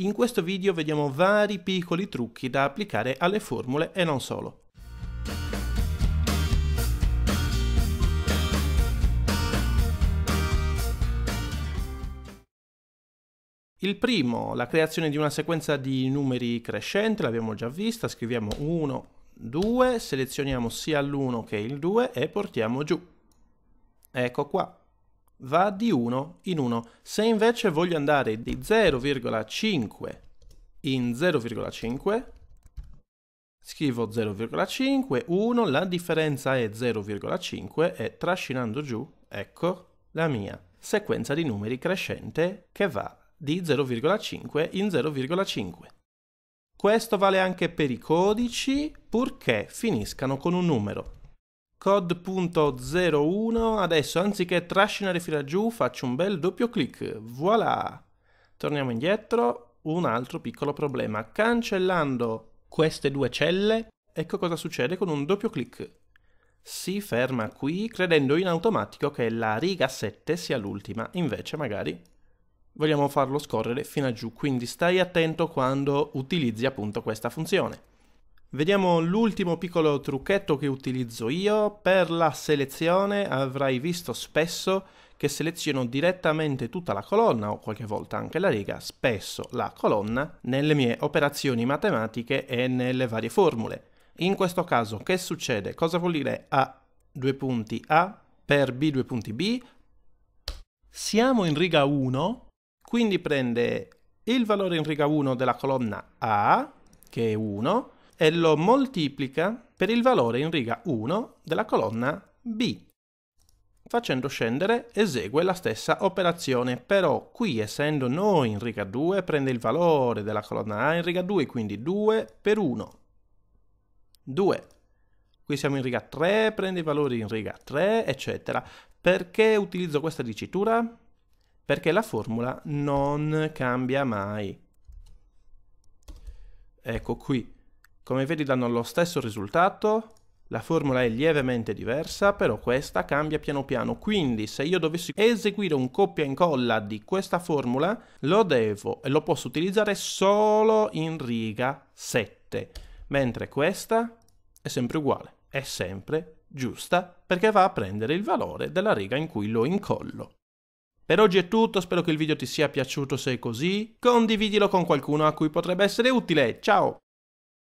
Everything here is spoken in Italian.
In questo video vediamo vari piccoli trucchi da applicare alle formule e non solo. Il primo, la creazione di una sequenza di numeri crescente, l'abbiamo già vista, scriviamo 1, 2, selezioniamo sia l'1 che il 2 e portiamo giù. Ecco qua va di 1 in 1. Se invece voglio andare di 0,5 in 0,5, scrivo 0,5, 1, la differenza è 0,5 e trascinando giù, ecco la mia sequenza di numeri crescente che va di 0,5 in 0,5. Questo vale anche per i codici purché finiscano con un numero. Cod.01, adesso anziché trascinare fino giù faccio un bel doppio clic, voilà! Torniamo indietro, un altro piccolo problema, cancellando queste due celle, ecco cosa succede con un doppio clic. Si ferma qui credendo in automatico che la riga 7 sia l'ultima, invece magari vogliamo farlo scorrere fino a giù, quindi stai attento quando utilizzi appunto questa funzione. Vediamo l'ultimo piccolo trucchetto che utilizzo io. Per la selezione avrai visto spesso che seleziono direttamente tutta la colonna o qualche volta anche la riga, spesso la colonna, nelle mie operazioni matematiche e nelle varie formule. In questo caso che succede? Cosa vuol dire A due punti A per B due punti B? Siamo in riga 1, quindi prende il valore in riga 1 della colonna A, che è 1, e lo moltiplica per il valore in riga 1 della colonna B. Facendo scendere esegue la stessa operazione, però qui essendo noi in riga 2 prende il valore della colonna A in riga 2, quindi 2 per 1. 2. Qui siamo in riga 3, prende i valori in riga 3, eccetera. Perché utilizzo questa dicitura? Perché la formula non cambia mai. Ecco qui come vedi danno lo stesso risultato, la formula è lievemente diversa, però questa cambia piano piano, quindi se io dovessi eseguire un copia e incolla di questa formula, lo devo e lo posso utilizzare solo in riga 7, mentre questa è sempre uguale, è sempre giusta, perché va a prendere il valore della riga in cui lo incollo. Per oggi è tutto, spero che il video ti sia piaciuto, se è così condividilo con qualcuno a cui potrebbe essere utile, ciao!